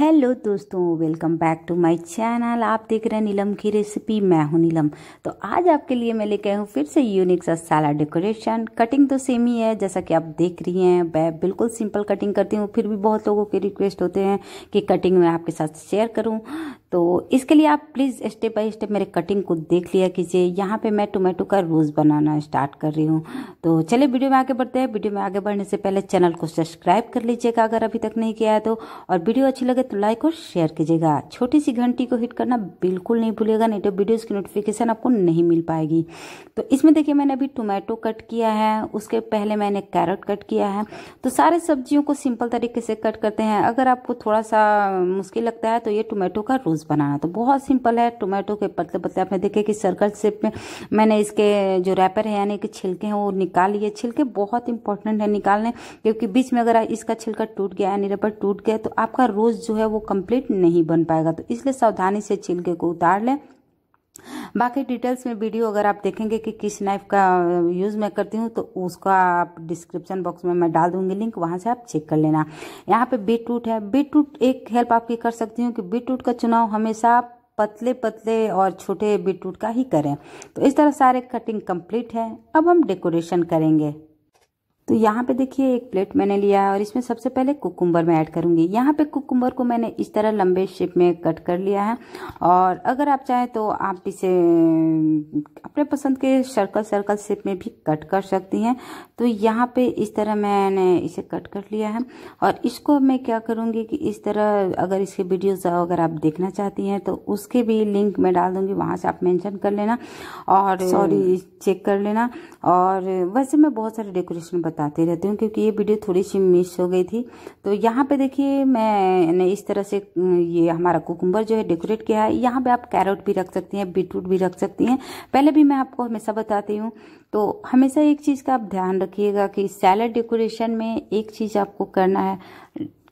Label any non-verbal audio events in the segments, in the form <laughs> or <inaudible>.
hello दोस्तों welcome back to my channel आप देख रहे हैं नीलम की रेसिपी मैं हूं नीलम तो आज आपके लिए मैं लेके आई हूँ फिर से यूनिक सा सलाद डेकोरेशन कटिंग तो सेम ही है जैसा कि आप देख रही हैं मैं बिल्कुल सिंपल कटिंग करती हूँ फिर भी बहुत लोगों के रिक्वेस्ट होते हैं कि कटिंग मैं आपके साथ शेयर करूँ तो इसके लिए आप प्लीज़ स्टेप बाय स्टेप मेरे कटिंग को देख लिया कीजिए यहाँ पे मैं टोमेटो का रोज़ बनाना स्टार्ट कर रही हूँ तो चलिए वीडियो में आगे बढ़ते हैं वीडियो में आगे बढ़ने से पहले चैनल को सब्सक्राइब कर लीजिएगा अगर अभी तक नहीं किया है तो और वीडियो अच्छी लगे तो लाइक और शेयर कीजिएगा छोटी सी घंटी को हिट करना बिल्कुल नहीं भूलेगा नहीं तो वीडियोज़ की नोटिफिकेशन आपको नहीं मिल पाएगी तो इसमें देखिए मैंने अभी टोमेटो कट किया है उसके पहले मैंने कैरेट कट किया है तो सारे सब्जियों को सिंपल तरीके से कट करते हैं अगर आपको थोड़ा सा मुश्किल लगता है तो ये टोमेटो का रोज़ जूस बनाना तो बहुत सिंपल है टोमेटो के पतले पतले आपने देखे कि सर्कल शेप में मैंने इसके जो रैपर है यानी कि छिलके हैं वो निकाल लिए छिलके बहुत इंपॉर्टेंट है निकालने क्योंकि बीच में अगर इसका छिलका टूट गया यानी रैपर टूट गया तो आपका रोज़ जो है वो कंप्लीट नहीं बन पाएगा तो इसलिए सावधानी से छिलके को उतार लें बाकी डिटेल्स में वीडियो अगर आप देखेंगे कि किस नाइफ का यूज़ uh, मैं करती हूँ तो उसका आप डिस्क्रिप्शन बॉक्स में मैं डाल दूंगी लिंक वहां से आप चेक कर लेना यहाँ पे बीटरूट है बीटरूट एक हेल्प आपकी कर सकती हूँ कि बीटरूट का चुनाव हमेशा पतले पतले और छोटे बीटरूट का ही करें तो इस तरह सारे कटिंग कंप्लीट है अब हम डेकोरेशन करेंगे तो यहाँ पे देखिए एक प्लेट मैंने लिया है और इसमें सबसे पहले कुकुम्बर मैं ऐड करूँगी यहाँ पे कुकुम्बर को मैंने इस तरह लंबे शेप में कट कर लिया है और अगर आप चाहें तो आप इसे अपने पसंद के सर्कल सर्कल शेप में भी कट कर सकती हैं तो यहाँ पे इस तरह मैंने इसे कट कर लिया है और इसको मैं क्या करूँगी कि इस तरह अगर इसके वीडियोज़ अगर आप देखना चाहती हैं तो उसके भी लिंक मैं डाल दूँगी वहाँ से आप मैंशन कर लेना और सॉरी चेक कर लेना और वैसे मैं बहुत सारे डेकोरेशन बता बताती रहती हूँ क्योंकि ये वीडियो थोड़ी सी मिस हो गई थी तो यहाँ पे देखिए मैंने इस तरह से ये हमारा कुकुम्बर जो है डेकोरेट किया है यहाँ पे आप कैरेट भी रख सकती हैं बीटरूट भी रख सकती हैं पहले भी मैं आपको हमेशा बताती हूँ तो हमेशा एक चीज़ का आप ध्यान रखिएगा कि सैलड डेकोरेशन में एक चीज़ आपको करना है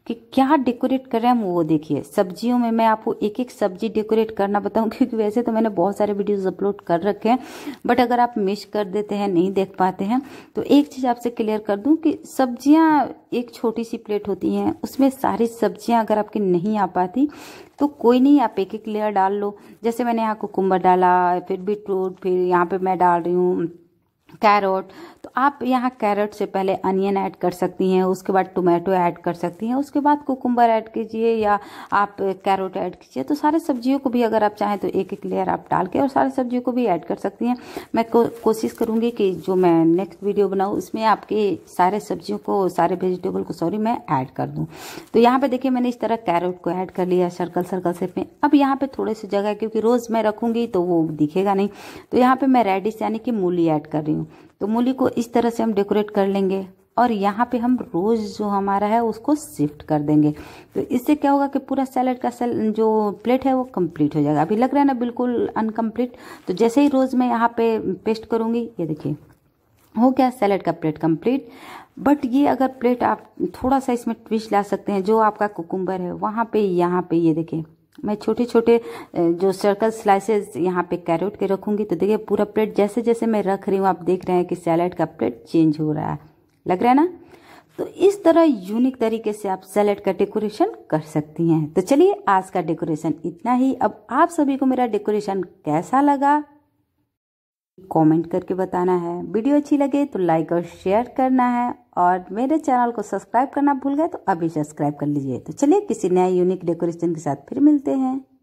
कि क्या डेकोरेट कर रहे हैं हम वो देखिए सब्जियों में मैं आपको एक एक सब्जी डेकोरेट करना बताऊं <laughs> क्योंकि वैसे तो मैंने बहुत सारे वीडियोस अपलोड कर रखे हैं बट अगर आप मिस कर देते हैं नहीं देख पाते हैं तो एक चीज़ आपसे क्लियर कर दूं कि सब्जियां एक छोटी सी प्लेट होती हैं उसमें सारी सब्जियां अगर आपकी नहीं आ पाती तो कोई नहीं आप एक एक लेयर डाल लो जैसे मैंने यहाँ कुकुम्बर डाला फिर बीट फिर यहाँ पर मैं डाल रही हूँ कैरोट तो आप यहाँ कैरेट से पहले अनियन ऐड कर सकती हैं उसके बाद टोमेटो ऐड कर सकती हैं उसके बाद कोकुम्बर ऐड कीजिए या आप कैरोट ऐड कीजिए तो सारे सब्जियों को भी अगर आप चाहें तो एक एक लेयर आप डाल के और सारे सब्जियों को भी ऐड कर सकती हैं मैं को, कोशिश करूँगी कि जो मैं नेक्स्ट वीडियो बनाऊँ उसमें आपके सारे सब्जियों को सारे वेजिटेबल को सॉरी मैं ऐड कर दूँ तो यहाँ पर देखिए मैंने इस तरह कैरोट को ऐड कर लिया सर्कल सर्कल सेप में अब यहाँ पर थोड़े से जगह क्योंकि रोज़ मैं रखूँगी तो वो दिखेगा नहीं तो यहाँ पर मैं रेडिश यानी कि मूली ऐड कर रही हूँ तो मूली को इस तरह से हम डेकोरेट कर लेंगे और यहाँ पे हम रोज़ जो हमारा है उसको शिफ्ट कर देंगे तो इससे क्या होगा कि पूरा सैलड का सल जो प्लेट है वो कंप्लीट हो जाएगा अभी लग रहा है ना बिल्कुल अनकम्प्लीट तो जैसे ही रोज़ मैं यहाँ पे पेस्ट करूँगी ये देखिए हो गया सैलड का प्लेट कंप्लीट बट ये अगर प्लेट आप थोड़ा सा इसमें ट्विस्ट ला सकते हैं जो आपका कुकुम्बर है वहाँ पे यहाँ पे ये देखें मैं छोटे छोटे जो सर्कल स्लाइसेस यहाँ पे कैरेट के रखूंगी तो देखिए पूरा प्लेट जैसे जैसे मैं रख रही हूँ आप देख रहे हैं कि सैलेड का प्लेट चेंज हो रहा है लग रहा है ना तो इस तरह यूनिक तरीके से आप सैलेड का डेकोरेशन कर सकती हैं तो चलिए आज का डेकोरेशन इतना ही अब आप सभी को मेरा डेकोरेशन कैसा लगा कमेंट करके बताना है वीडियो अच्छी लगे तो लाइक और शेयर करना है और मेरे चैनल को सब्सक्राइब करना भूल गए तो अभी सब्सक्राइब कर लीजिए तो चलिए किसी नए यूनिक डेकोरेशन के साथ फिर मिलते हैं